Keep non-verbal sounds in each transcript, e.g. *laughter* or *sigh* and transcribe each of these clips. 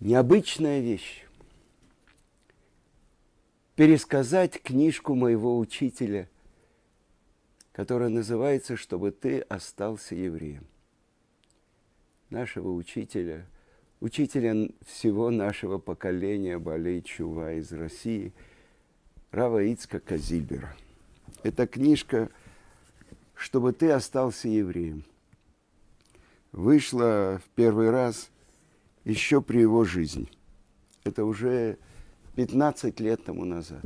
необычная вещь. Пересказать книжку моего учителя, которая называется «Чтобы ты остался евреем». Нашего учителя, учителя всего нашего поколения Балей Чува из России, Рава Ицка Казибера. Эта книжка «Чтобы ты остался евреем» вышла в первый раз – еще при его жизни. Это уже 15 лет тому назад.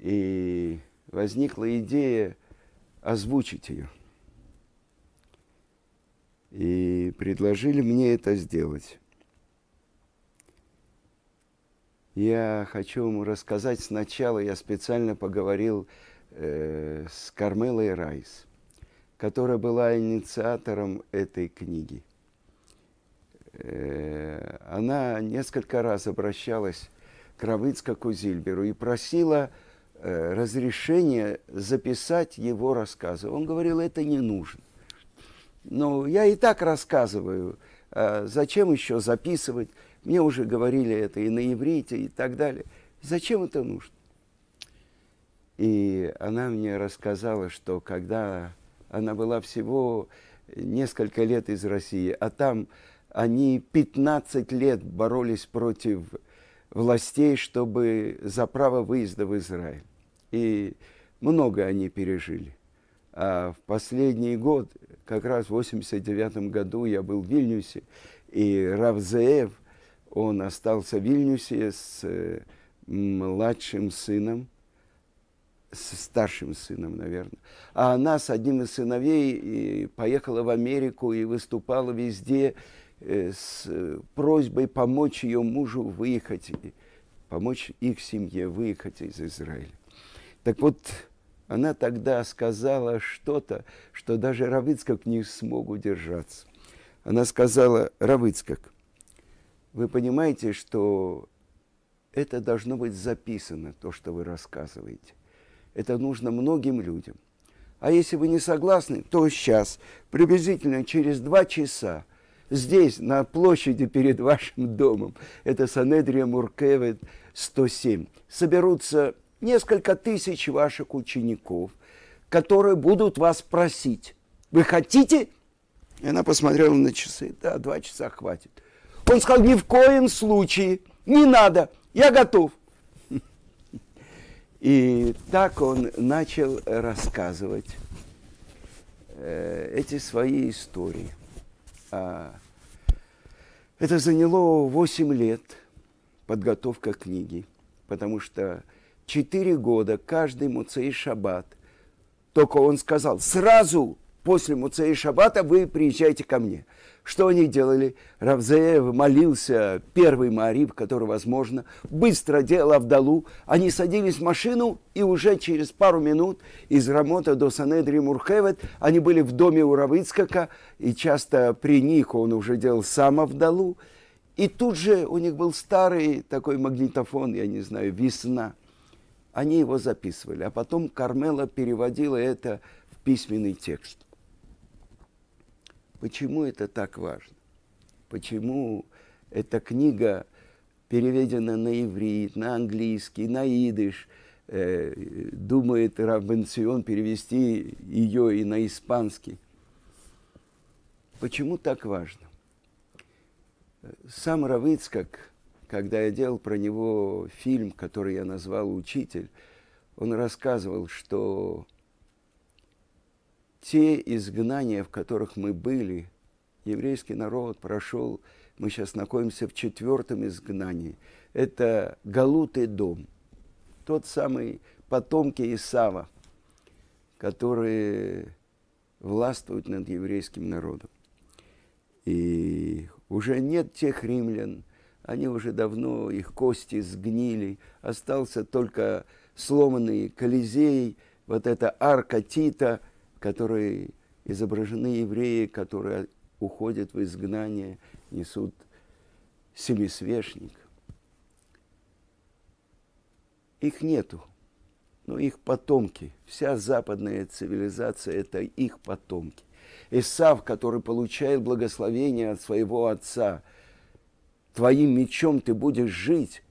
И возникла идея озвучить ее. И предложили мне это сделать. Я хочу вам рассказать сначала, я специально поговорил э, с Кармелой Райс, которая была инициатором этой книги. Э, она несколько раз обращалась к Равицкаку Зильберу и просила э, разрешения записать его рассказы. Он говорил, это не нужно. Но «Ну, я и так рассказываю, а зачем еще записывать? Мне уже говорили это и на иврите, и так далее. Зачем это нужно? И она мне рассказала, что когда она была всего несколько лет из России, а там они 15 лет боролись против властей, чтобы за право выезда в Израиль. И много они пережили. А в последний год, как раз в 89 году, я был в Вильнюсе, и Равзеев, он остался в Вильнюсе с э, младшим сыном, с старшим сыном, наверное. А она с одним из сыновей э, поехала в Америку и выступала везде, Э, с э, просьбой помочь ее мужу выехать, помочь их семье выехать из Израиля. Так вот, она тогда сказала что-то, что даже Равыцкак не смог удержаться. Она сказала, Равыцкак, вы понимаете, что это должно быть записано, то, что вы рассказываете. Это нужно многим людям. А если вы не согласны, то сейчас, приблизительно через два часа, здесь, на площади перед вашим домом, это Санедрия Муркевет 107, соберутся несколько тысяч ваших учеников, которые будут вас просить, вы хотите? И она посмотрела на часы, да, два часа хватит. Он сказал, ни в коем случае, не надо, я готов. И так он начал рассказывать э, эти свои истории – а, это заняло 8 лет подготовка книги, потому что 4 года каждый Муцей Шаббат, только он сказал, сразу после Муцея Шаббата вы приезжайте ко мне. Что они делали? Равзеев молился первый Маарив, который возможно, быстро делал Авдалу. Они садились в машину, и уже через пару минут из Рамота до Санедри Мурхевет они были в доме у Равицкака, и часто при них он уже делал сам Авдалу. И тут же у них был старый такой магнитофон, я не знаю, весна. Они его записывали, а потом Кармела переводила это в письменный текст. Почему это так важно? Почему эта книга переведена на иврит, на английский, на идыш? Э, думает Рабенцион перевести ее и на испанский. Почему так важно? Сам Равыцкак, когда я делал про него фильм, который я назвал «Учитель», он рассказывал, что те изгнания, в которых мы были, еврейский народ прошел, мы сейчас находимся в четвертом изгнании, это Галут дом, тот самый потомки Исава, которые властвуют над еврейским народом. И уже нет тех римлян, они уже давно, их кости сгнили, остался только сломанный Колизей, вот эта арка Тита – которой изображены евреи, которые уходят в изгнание, несут семисвешник. Их нету, но ну, их потомки. Вся западная цивилизация – это их потомки. Исав, который получает благословение от своего отца, твоим мечом ты будешь жить,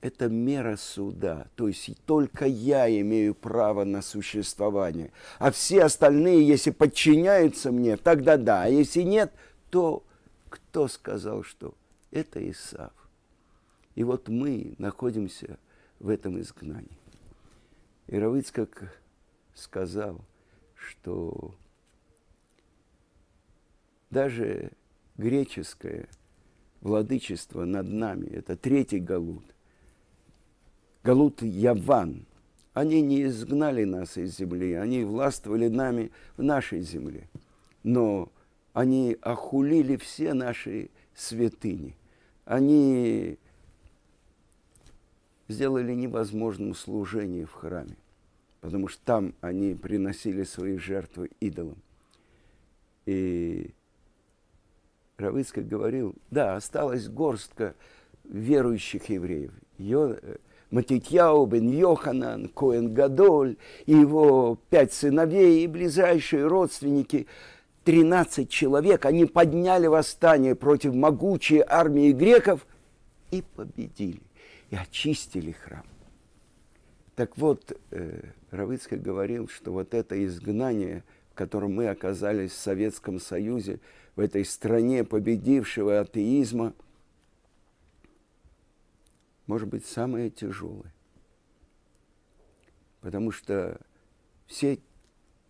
это мера суда, то есть только я имею право на существование, а все остальные, если подчиняются мне, тогда да, а если нет, то кто сказал что? Это Исав. И вот мы находимся в этом изгнании. И Равыцкак сказал, что даже греческое владычество над нами, это третий Галут – Галут Яван. Они не изгнали нас из земли, они властвовали нами в нашей земле. Но они охулили все наши святыни. Они сделали невозможным служение в храме, потому что там они приносили свои жертвы идолам. И Равыцкий говорил, да, осталась горстка верующих евреев. Ее Матитьяу, Бен Йоханан, Коэн Гадоль, и его пять сыновей и ближайшие родственники, 13 человек, они подняли восстание против могучей армии греков и победили, и очистили храм. Так вот, э, Равицкий говорил, что вот это изгнание, в котором мы оказались в Советском Союзе, в этой стране победившего атеизма – может быть, самое тяжелое. Потому что все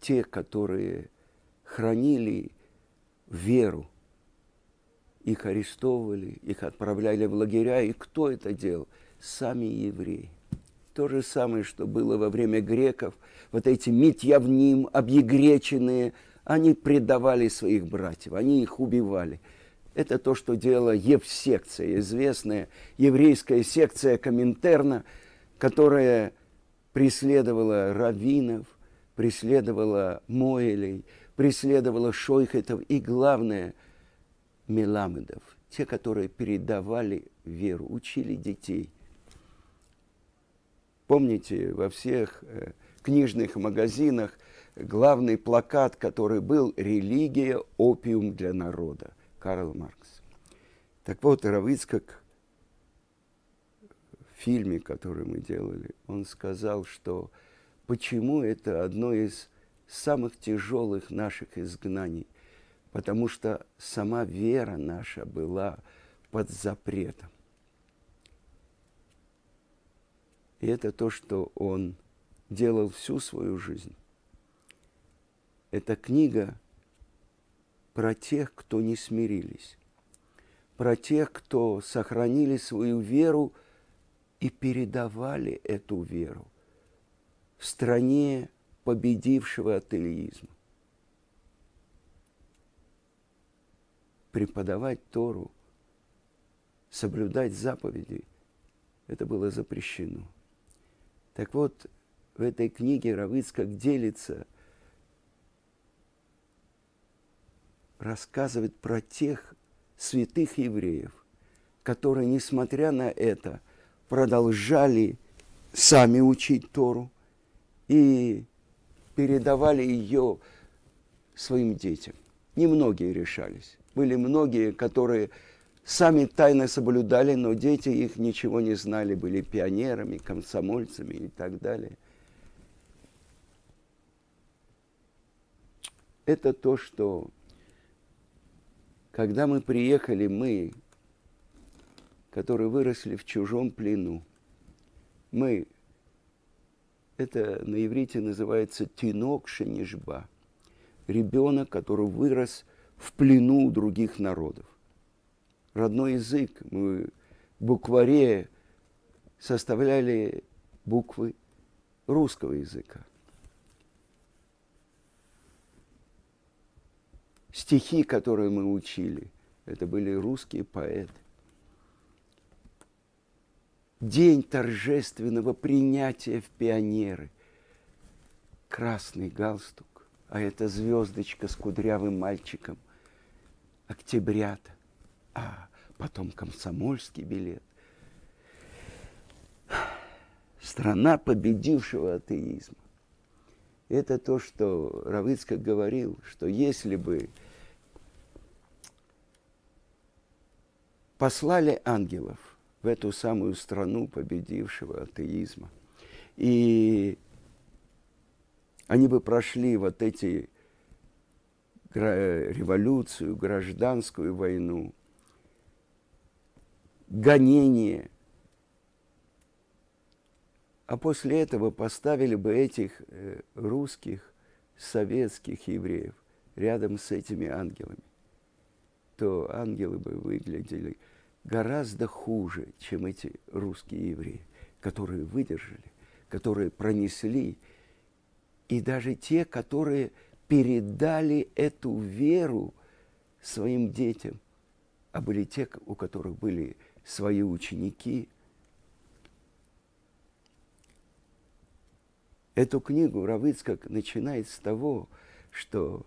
те, которые хранили веру, их арестовывали, их отправляли в лагеря. И кто это делал? Сами евреи. То же самое, что было во время греков. Вот эти митьявним, объегреченные, они предавали своих братьев, они их убивали – это то, что делала Евсекция, известная еврейская секция Коминтерна, которая преследовала раввинов, преследовала Моэлей, преследовала шойхетов и, главное, меламедов, те, которые передавали веру, учили детей. Помните, во всех э, книжных магазинах главный плакат, который был «Религия – опиум для народа». Карл Маркс. Так вот, Равицкак в фильме, который мы делали, он сказал, что почему это одно из самых тяжелых наших изгнаний, потому что сама вера наша была под запретом. И это то, что он делал всю свою жизнь. Эта книга про тех, кто не смирились, про тех, кто сохранили свою веру и передавали эту веру в стране победившего атеизма. Преподавать Тору, соблюдать заповеди, это было запрещено. Так вот, в этой книге Равицкак делится – рассказывает про тех святых евреев, которые, несмотря на это, продолжали сами учить Тору и передавали ее своим детям. Немногие решались. Были многие, которые сами тайно соблюдали, но дети их ничего не знали, были пионерами, комсомольцами и так далее. Это то, что когда мы приехали, мы, которые выросли в чужом плену, мы, это на иврите называется тинок шенежба, ребенок, который вырос в плену у других народов. Родной язык, мы в букваре составляли буквы русского языка – стихи, которые мы учили, это были русские поэты. День торжественного принятия в пионеры. Красный галстук, а это звездочка с кудрявым мальчиком. Октябрята, а потом комсомольский билет. Страна победившего атеизма. Это то, что Равицкак говорил, что если бы послали ангелов в эту самую страну победившего атеизма. И они бы прошли вот эти революцию, гражданскую войну, гонение. А после этого поставили бы этих э, русских, советских евреев рядом с этими ангелами то ангелы бы выглядели гораздо хуже, чем эти русские евреи, которые выдержали, которые пронесли, и даже те, которые передали эту веру своим детям, а были те, у которых были свои ученики. Эту книгу Равыцкак начинает с того, что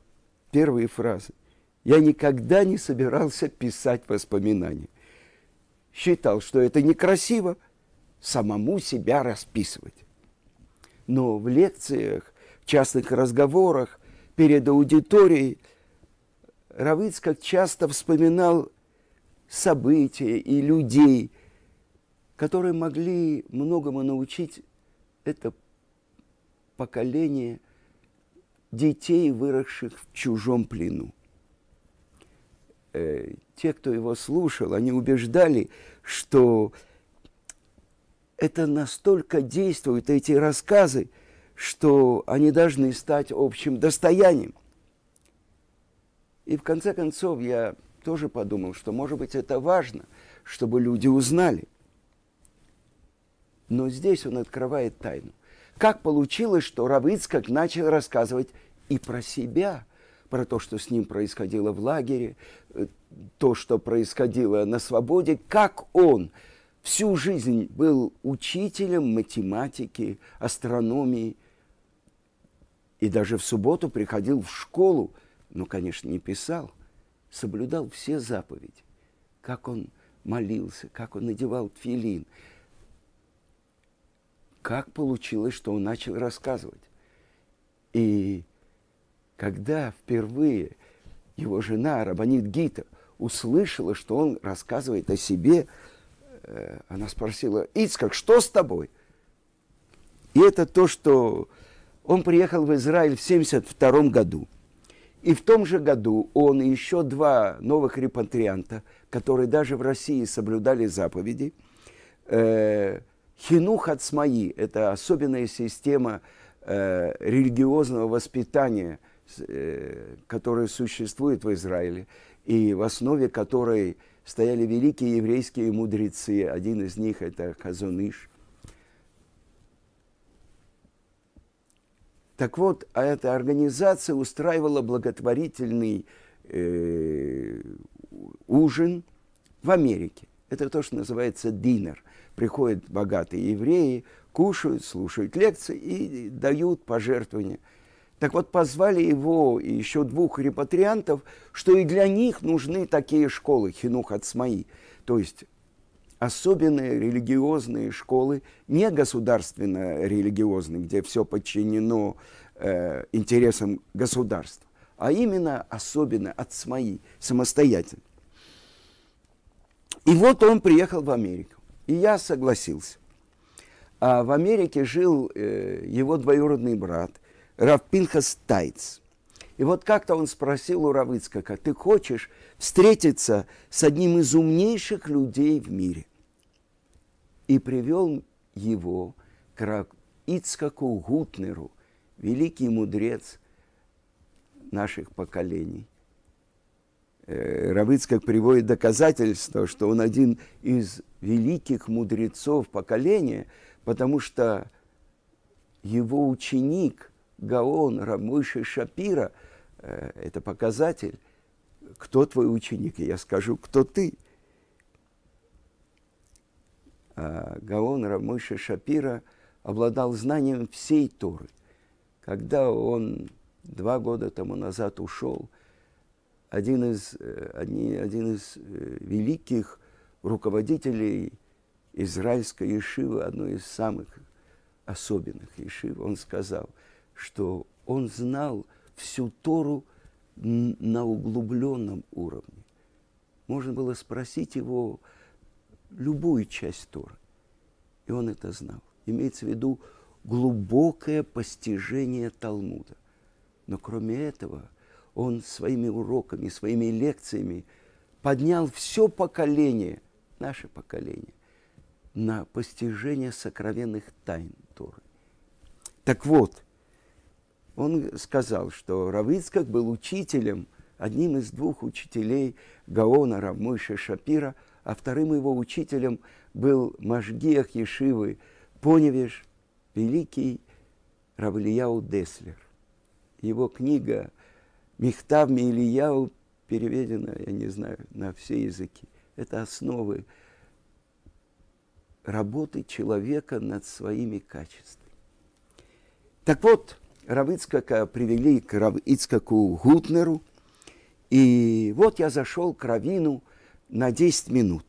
первые фразы я никогда не собирался писать воспоминания. Считал, что это некрасиво самому себя расписывать. Но в лекциях, в частных разговорах, перед аудиторией Равыц как часто вспоминал события и людей, которые могли многому научить это поколение детей, выросших в чужом плену э, те, кто его слушал, они убеждали, что это настолько действуют, эти рассказы, что они должны стать общим достоянием. И в конце концов я тоже подумал, что, может быть, это важно, чтобы люди узнали. Но здесь он открывает тайну. Как получилось, что Равицкак начал рассказывать и про себя – про то, что с ним происходило в лагере, э, то, что происходило на свободе, как он всю жизнь был учителем математики, астрономии, и даже в субботу приходил в школу, но, конечно, не писал, соблюдал все заповеди, как он молился, как он надевал тфилин, как получилось, что он начал рассказывать. И когда впервые его жена, Рабанит Гита, услышала, что он рассказывает о себе, э, она спросила, Ицкак, что с тобой? И это то, что он приехал в Израиль в 1972 году. И в том же году он и еще два новых репатрианта, которые даже в России соблюдали заповеди, э, Хинух Ацмаи – это особенная система э, религиозного воспитания – Э, которая существует в Израиле, и в основе которой стояли великие еврейские мудрецы. Один из них – это Хазуныш. Так вот, а эта организация устраивала благотворительный э, ужин в Америке. Это то, что называется динер. Приходят богатые евреи, кушают, слушают лекции и дают пожертвования – так вот, позвали его и еще двух репатриантов, что и для них нужны такие школы, хинух ацмаи, то есть особенные религиозные школы, не государственно-религиозные, где все подчинено э, интересам государства, а именно особенно ацмаи, самостоятельно. И вот он приехал в Америку, и я согласился. А в Америке жил э, его двоюродный брат, Равпинхас Тайц. И вот как-то он спросил у Равыцкака, ты хочешь встретиться с одним из умнейших людей в мире? И привел его к Ицкаку Гутнеру, великий мудрец наших поколений. Э, Равыцкак приводит доказательство, что он один из великих мудрецов поколения, потому что его ученик – Гаон, Рамыша, Шапира э, – это показатель, кто твой ученик, и я скажу, кто ты. А Гаон Рамыша Шапира обладал знанием всей Торы. Когда он два года тому назад ушел, один из, э, одни, один из э, великих руководителей израильской Ешивы, одной из самых особенных Ешив, он сказал – что он знал всю Тору на углубленном уровне. Можно было спросить его любую часть Торы. И он это знал. Имеется в виду глубокое постижение Талмуда. Но кроме этого, он своими уроками, своими лекциями поднял все поколение, наше поколение, на постижение сокровенных тайн Торы. Так вот, он сказал, что Равицкак был учителем, одним из двух учителей Гаона Рамойша Шапира, а вторым его учителем был Машгиах Ешивы Поневиш, великий Равлияу Деслер. Его книга "Мехтав Милияу» переведена, я не знаю, на все языки. Это основы работы человека над своими качествами. Так вот, Равицкака привели к Равицкаку Гутнеру. И вот я зашел к Равину на 10 минут.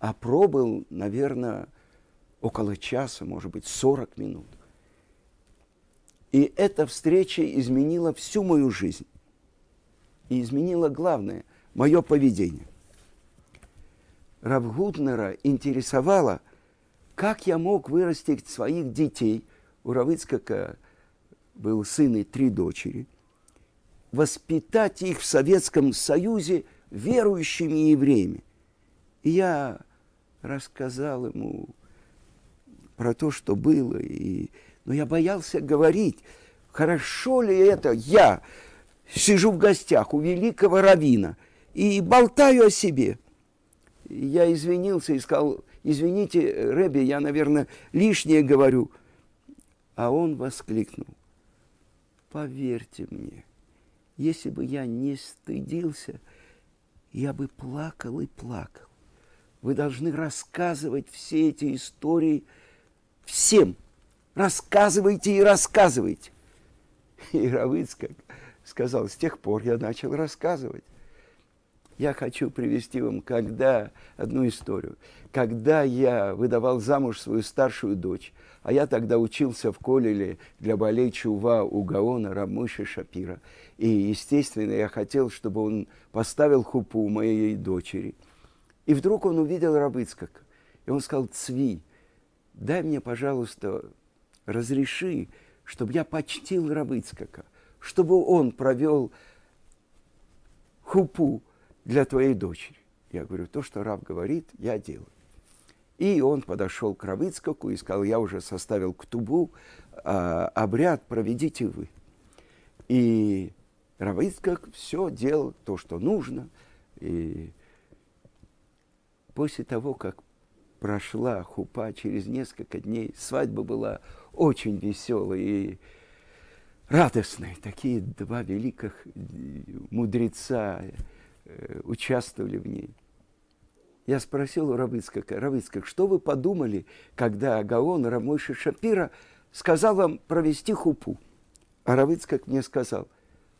А пробыл, наверное, около часа, может быть, 40 минут. И эта встреча изменила всю мою жизнь. И изменила главное – мое поведение. Равгутнера интересовало, как я мог вырастить своих детей. У Равицкака – был сын и три дочери, воспитать их в Советском Союзе верующими евреями. И я рассказал ему про то, что было, и... но я боялся говорить, хорошо ли это я сижу в гостях у великого равина и болтаю о себе. Я извинился и сказал, извините, Рэбби, я, наверное, лишнее говорю. А он воскликнул. Поверьте мне, если бы я не стыдился, я бы плакал и плакал. Вы должны рассказывать все эти истории всем. Рассказывайте и рассказывайте. И *laughs* Равыцкак сказал, с тех пор я начал рассказывать. Я хочу привести вам когда одну историю. Когда я выдавал замуж свою старшую дочь – а я тогда учился в Колеле для болей Чува у Гаона Рамыши Шапира. И, естественно, я хотел, чтобы он поставил хупу моей дочери. И вдруг он увидел Рабыцкак. И он сказал, Цви, дай мне, пожалуйста, разреши, чтобы я почтил Рабыцкака, чтобы он провел хупу для твоей дочери. Я говорю, то, что раб говорит, я делаю. И он подошел к Равицкаку и сказал, я уже составил ктубу, а, обряд проведите вы. И Равицкак все делал то, что нужно. И после того, как прошла хупа через несколько дней, свадьба была очень веселой и радостной. Такие два великих э, мудреца э, участвовали в ней. Я спросил у Равыцкака, Равыцкак, что вы подумали, когда Гаон Рамойши Шапира сказал вам провести хупу? А Равыцкак мне сказал,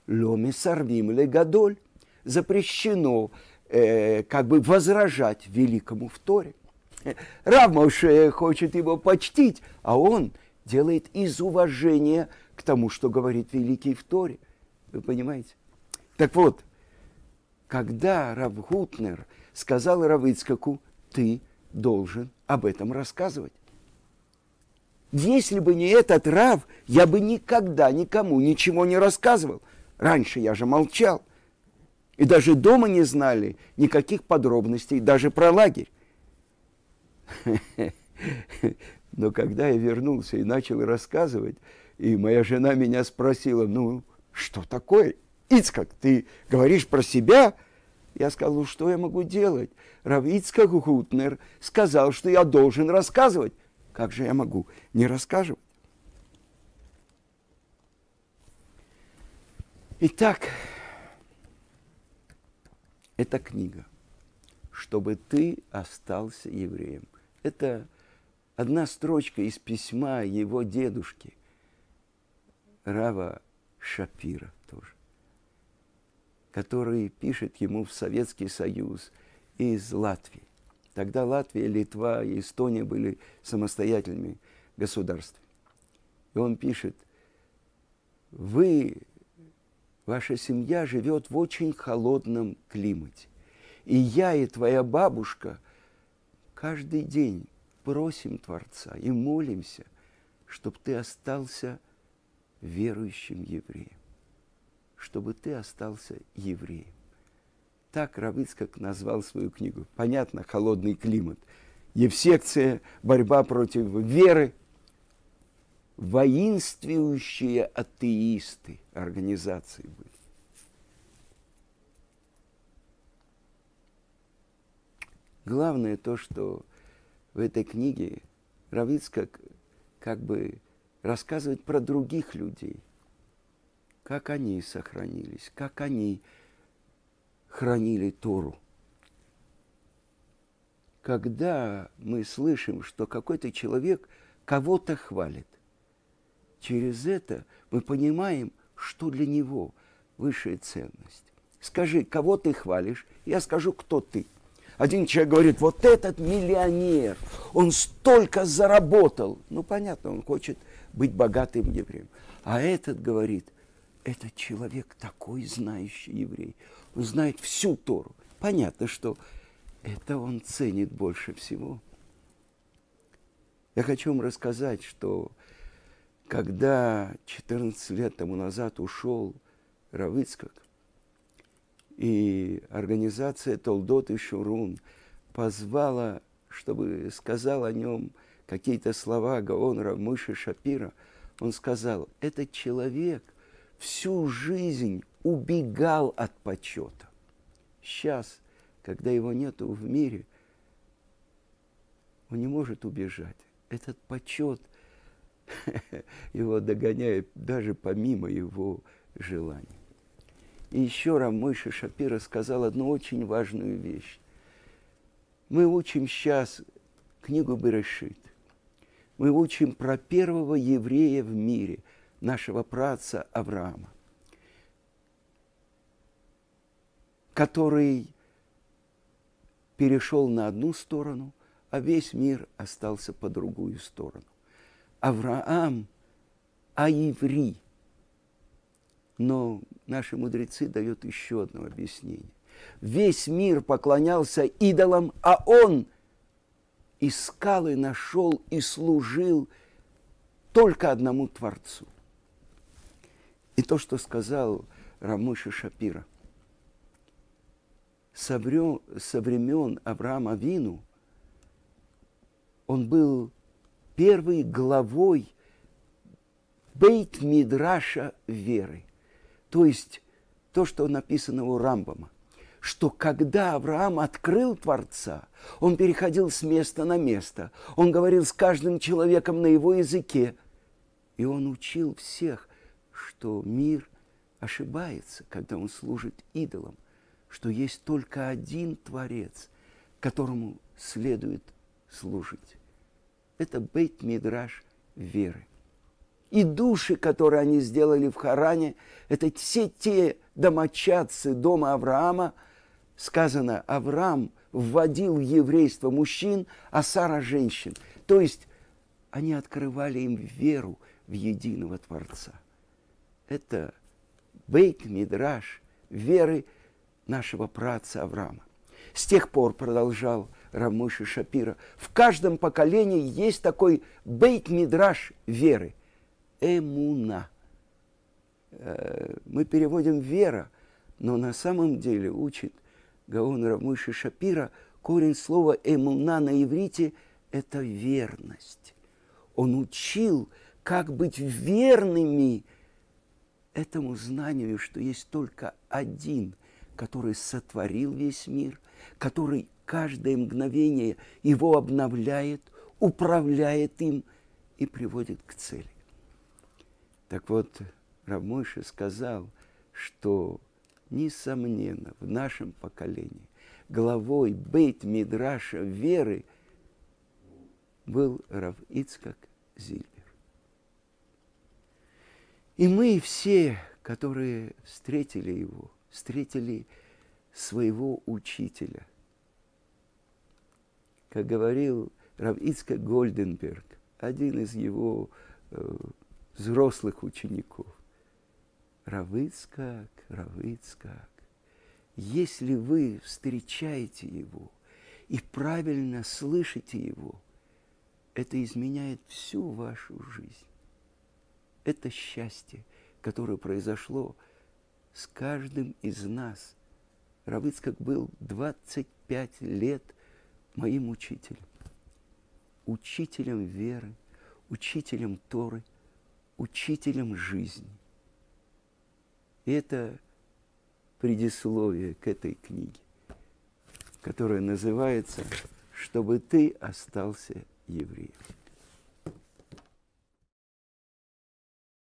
ломи сарвим легадоль, запрещено э, как бы возражать великому вторе. Рамойши хочет его почтить, а он делает из уважения к тому, что говорит великий вторе. Вы понимаете? Так вот, когда Равгутнер – сказал Равыцкаку, ты должен об этом рассказывать. Если бы не этот Рав, я бы никогда никому ничего не рассказывал. Раньше я же молчал. И даже дома не знали никаких подробностей, даже про лагерь. *laughs* Но когда я вернулся и начал рассказывать, и моя жена меня спросила, ну, что такое? Ицкак, ты говоришь про себя? Я сказал, что я могу делать? Равицка Гутнер сказал, что я должен рассказывать. Как же я могу не рассказывать? Итак, эта книга, чтобы ты остался евреем. Это одна строчка из письма его дедушки, Рава Шапира тоже который пишет ему в Советский Союз из Латвии. Тогда Латвия, Литва и Эстония были самостоятельными государствами. И он пишет, вы, ваша семья живет в очень холодном климате. И я, и твоя бабушка каждый день просим Творца и молимся, чтобы ты остался верующим евреем чтобы ты остался евреем. Так Равицкак назвал свою книгу. Понятно, холодный климат. Евсекция, борьба против веры. Воинствующие атеисты организации были. Главное то, что в этой книге Равицкак как бы рассказывает про других людей – как они сохранились, как они хранили Тору. Когда мы слышим, что какой-то человек кого-то хвалит, через это мы понимаем, что для него высшая ценность. Скажи, кого ты хвалишь, я скажу, кто ты. Один человек говорит, вот этот миллионер, он столько заработал. Ну, понятно, он хочет быть богатым евреем. А этот говорит, этот человек такой знающий еврей, он знает всю Тору. Понятно, что это он ценит больше всего. Я хочу вам рассказать, что когда 14 лет тому назад ушел Равицкак, и организация Толдот и Шурун позвала, чтобы сказал о нем какие-то слова Гаон Рамыши Шапира, он сказал, этот человек – всю жизнь убегал от почета. Сейчас, когда его нету в мире, он не может убежать. Этот почет *laughs* его догоняет даже помимо его желаний. И еще Рамойша Шапира сказал одну очень важную вещь. Мы учим сейчас книгу Берешит. Мы учим про первого еврея в мире – нашего праца Авраама, который перешел на одну сторону, а весь мир остался по другую сторону. Авраам а Аиври. Но наши мудрецы дают еще одно объяснение. Весь мир поклонялся идолам, а он искал и нашел и служил только одному Творцу – и то, что сказал Рамуша Шапира. Со времен Авраама Вину он был первой главой Бейт Мидраша веры. То есть то, что написано у Рамбама что когда Авраам открыл Творца, он переходил с места на место, он говорил с каждым человеком на его языке, и он учил всех, что мир ошибается, когда он служит идолам, что есть только один Творец, которому следует служить. Это бейт мидраш веры. И души, которые они сделали в Харане, это все те домочадцы дома Авраама, сказано, Авраам вводил в еврейство мужчин, а Сара – женщин. То есть они открывали им веру в единого Творца – это бейт мидраш веры нашего праца Авраама. С тех пор продолжал Рамыши Шапира. В каждом поколении есть такой бейт мидраш веры. Эмуна. Э, мы переводим вера, но на самом деле учит Гаон Рамыши Шапира корень слова эмуна на иврите – это верность. Он учил, как быть верными – этому знанию, что есть только один, который сотворил весь мир, который каждое мгновение его обновляет, управляет им и приводит к цели. Так вот, Рамойша сказал, что, несомненно, в нашем поколении главой Бейт Мидраша веры был Равицкак Зиль. И мы все, которые встретили его, встретили своего учителя. Как говорил Равицка Гольденберг, один из его э, взрослых учеников. Равицкак, Равицкак, если вы встречаете его и правильно слышите его, это изменяет всю вашу жизнь. Это счастье, которое произошло с каждым из нас. Равыцкак был 25 лет моим учителем, учителем веры, учителем Торы, учителем жизни. И это предисловие к этой книге, которая называется «Чтобы ты остался евреем».